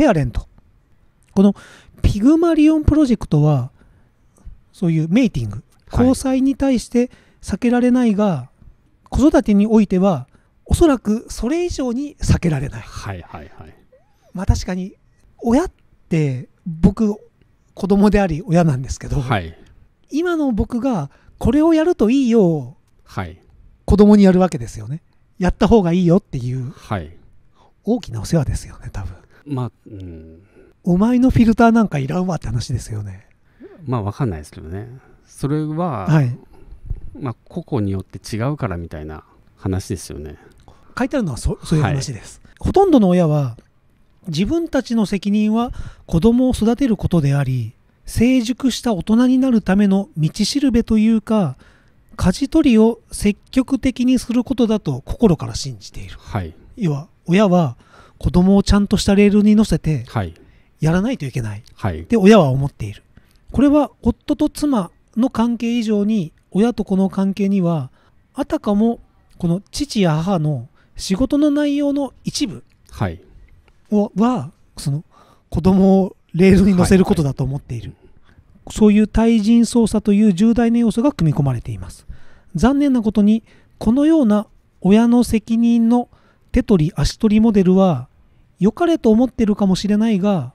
ペアレント。このピグマリオンプロジェクトは、そういうメイティング、交際に対して避けられないが、はい、子育てにおいては、おそらくそれ以上に避けられない。はいはいはい。まあ確かに、親って、僕、子供であり親なんですけど、はい、今の僕が、これをやるといいよ、はい、子供にやるわけですよね。やった方がいいよっていう、はい、大きなお世話ですよね、多分。まあ、うん。お前のフィルターなんかいらんわって話ですよね。まあ、わかんないですけどね。それは、はい、まあ、個々によって違うからみたいな話ですよね。書いてあるのはそそういう話です、はい、ほとんどの親は、自分たちの責任は子供を育てることであり、成熟した大人になるための道しるべというか、舵取りを積極的にすることだと心から信じている。はい、要は、親は子供をちゃんとしたレールに乗せて、やらないといけない、で親は思っているこれは夫と妻の関係以上に親と子の関係にはあたかもこの父や母の仕事の内容の一部はい、はその子供をレールに乗せることだと思っている、はいはい、そういう対人操作という重大な要素が組み込まれています残念なことにこのような親の責任の手取り足取りモデルは良かれと思ってるかもしれないが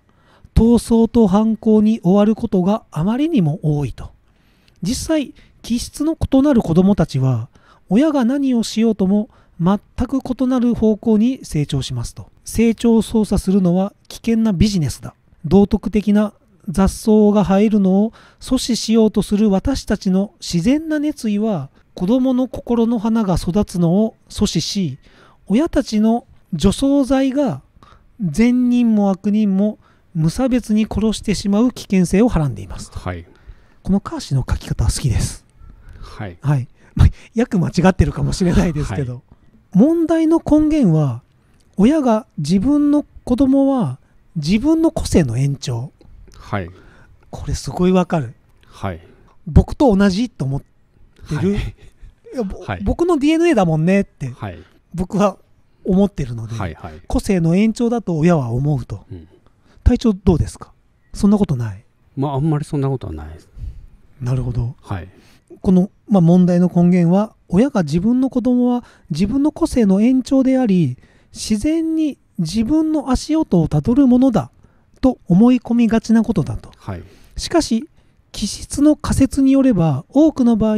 闘争と犯行に終わることがあまりにも多いと実際気質の異なる子どもたちは親が何をしようとも全く異なる方向に成長しますと成長を操作するのは危険なビジネスだ道徳的な雑草が生えるのを阻止しようとする私たちの自然な熱意は子どもの心の花が育つのを阻止し親たちの除草剤が善人も悪人も無差別に殺してしまう危険性をはらんでいますと、はい、このカーシの書き方は好きです。はい、はいまあ、約間違ってるかもしれないですけど、はい、問題の根源は親が自分の子供は自分の個性の延長、はい、これすごいわかる、はい、僕と同じと思ってる、はい、僕の DNA だもんねって、僕は思ってるので、はいはい、個性の延長だと親は思うと、うん、体調どうですかそんなことないまああんまりそんなことはないなるほど、はい、この、まあ、問題の根源は親が自分の子供は自分の個性の延長であり自然に自分の足音をたどるものだと思い込みがちなことだと、はい、しかし気質の仮説によれば多くの場合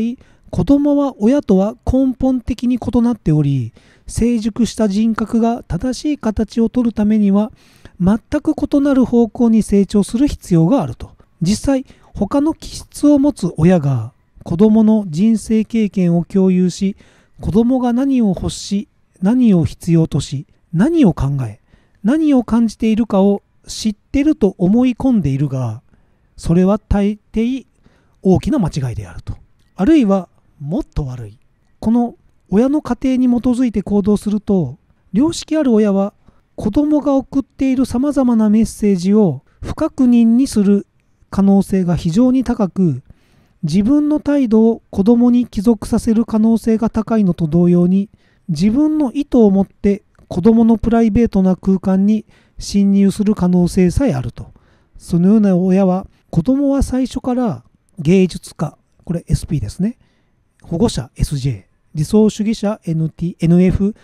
子供は親とは根本的に異なっており成熟した人格が正しい形をとるためには全く異なる方向に成長する必要があると実際他の気質を持つ親が子供の人生経験を共有し子供が何を欲し何を必要とし何を考え何を感じているかを知ってると思い込んでいるがそれは大抵大きな間違いであるとあるいはもっと悪いこの親の家庭に基づいて行動すると良識ある親は子供が送っているさまざまなメッセージを不確認にする可能性が非常に高く自分の態度を子供に帰属させる可能性が高いのと同様に自分の意図を持って子供のプライベートな空間に侵入する可能性さえあるとそのような親は子供は最初から芸術家これ SP ですね保護者 SJ、理想主義者 NT、NF、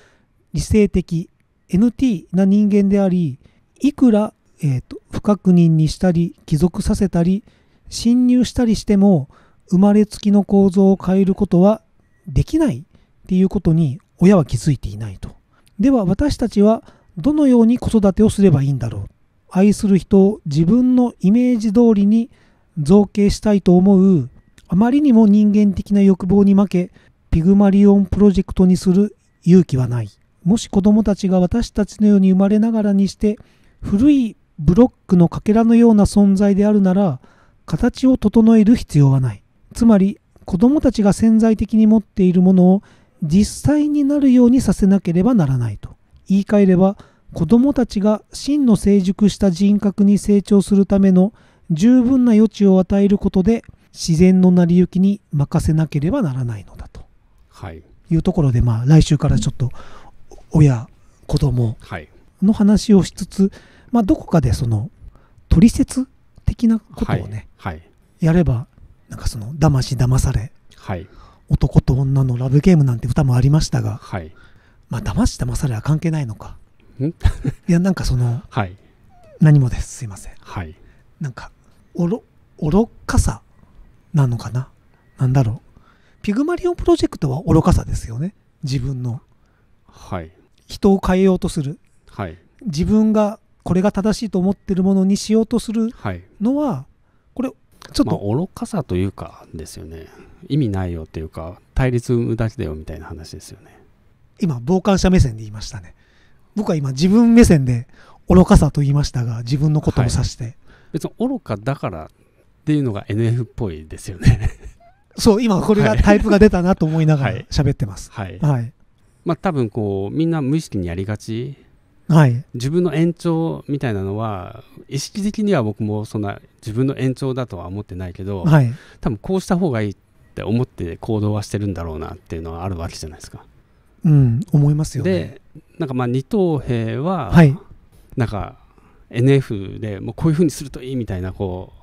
理性的 NT な人間であり、いくら、えーと、と不確認にしたり、帰属させたり、侵入したりしても、生まれつきの構造を変えることはできないっていうことに親は気づいていないと。では私たちはどのように子育てをすればいいんだろう。愛する人を自分のイメージ通りに造形したいと思うあまりにも人間的な欲望に負け、ピグマリオンプロジェクトにする勇気はない。もし子供たちが私たちのように生まれながらにして、古いブロックのかけらのような存在であるなら、形を整える必要はない。つまり、子供たちが潜在的に持っているものを実際になるようにさせなければならないと。言い換えれば、子供たちが真の成熟した人格に成長するための十分な余地を与えることで、自然の成り行きに任せなければならないのだと、はい、いうところで、まあ、来週からちょっと親子供の話をしつつ、まあ、どこかでその取説的なことをね、はいはい、やればなんかその騙し騙され、はい、男と女のラブゲームなんて歌もありましたが、はい、まあ騙し騙されは関係ないのか いやなんかその、はい、何もですすいません、はい、なんかおろ愚かさなのかななんだろう。ピグマリオンプロジェクトは愚かさですよね。自分の。はい。人を変えようとする。はい。自分がこれが正しいと思ってるものにしようとするのは、はい、これ、ちょっと、愚かさというかですよね。意味ないよっていうか、対立無駄だよみたいな話ですよね。今、傍観者目線で言いましたね。僕は今、自分目線で愚かさと言いましたが、自分のことを指して。はい別に愚かだからっていうのが NF っぽいですよねそう今これがタイプが出たなと思いながら喋ってますはい、はい、まあ多分こうみんな無意識にやりがちはい、自分の延長みたいなのは意識的には僕もそんな自分の延長だとは思ってないけど、はい、多分こうした方がいいって思って行動はしてるんだろうなっていうのはあるわけじゃないですか。うん、思いますよ、ね、でなんかまあ二等兵は、はい、なんか NF でもうこういうふうにするといいみたいなこう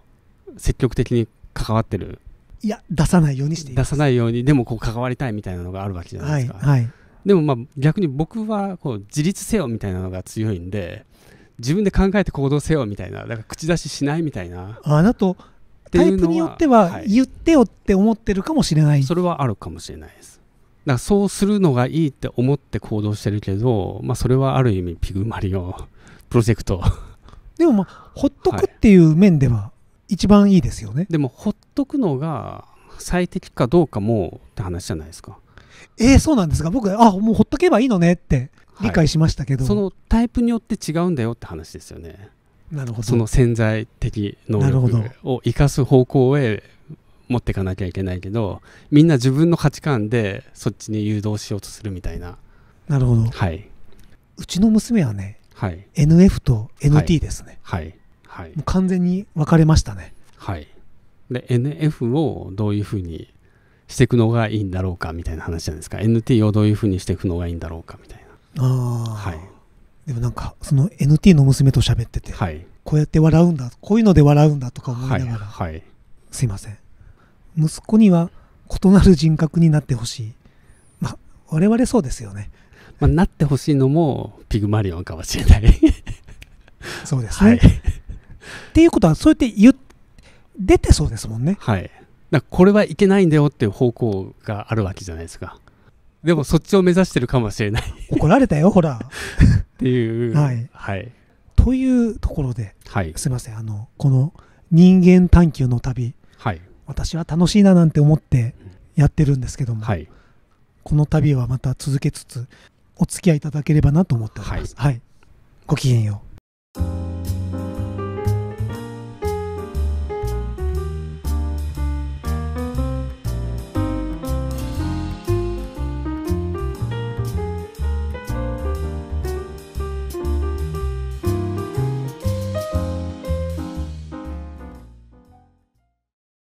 積極的に関わってるいや出さないようにして出さないようにでもこう関わりたいみたいなのがあるわけじゃないですか、はいはい、でもまあ逆に僕はこう自立せよみたいなのが強いんで自分で考えて行動せよみたいなだから口出ししないみたいなあだとタイプによっては言ってよって思ってるかもしれない、はい、それはあるかもしれないですだからそうするのがいいって思って行動してるけど、まあ、それはある意味ピグマリオプロジェクトでもまあほっとくっていう面では、一番いいですよねでもほっとくのが最適かどうかもって話じゃないですかえー、そうなんですが僕あもうほっとけばいいのねって理解しましたけど、はい、そのタイプによって違うんだよって話ですよねなるほどその潜在的能力を生かす方向へ持っていかなきゃいけないけどみんな自分の価値観でそっちに誘導しようとするみたいななるほどはいうちの娘はね、はい、NF と NT ですね、はい、はいはい、もう完全に分かれましたね。はい、で NF をどういうふうにしていくのがいいんだろうかみたいな話じゃないですか NT をどういうふうにしていくのがいいんだろうかみたいなあ、はい、でもなんかその NT の娘と喋ってて、はい、こうやって笑うんだこういうので笑うんだとか思いながら、はい、はい、すいません息子には異なる人格になってほしいまあ我々そうですよね、まあ、なってほしいのもピグマリオンかもしれないそうですね、はいっていうことは、そうやって言出てそうですもんね。はい。だこれはいけないんだよっていう方向があるわけじゃないですか。でもそっちを目指してるかもしれない怒られたよ、ほら。っていう。はい。はい。というところで、はい、すません、あの、この人間探求の旅、はい、私は楽しいななんて思ってやってるんですけども、はい、この旅はまた続けつつ、お付き合いいただければなと思っております。はい。はい、ごきげんよう。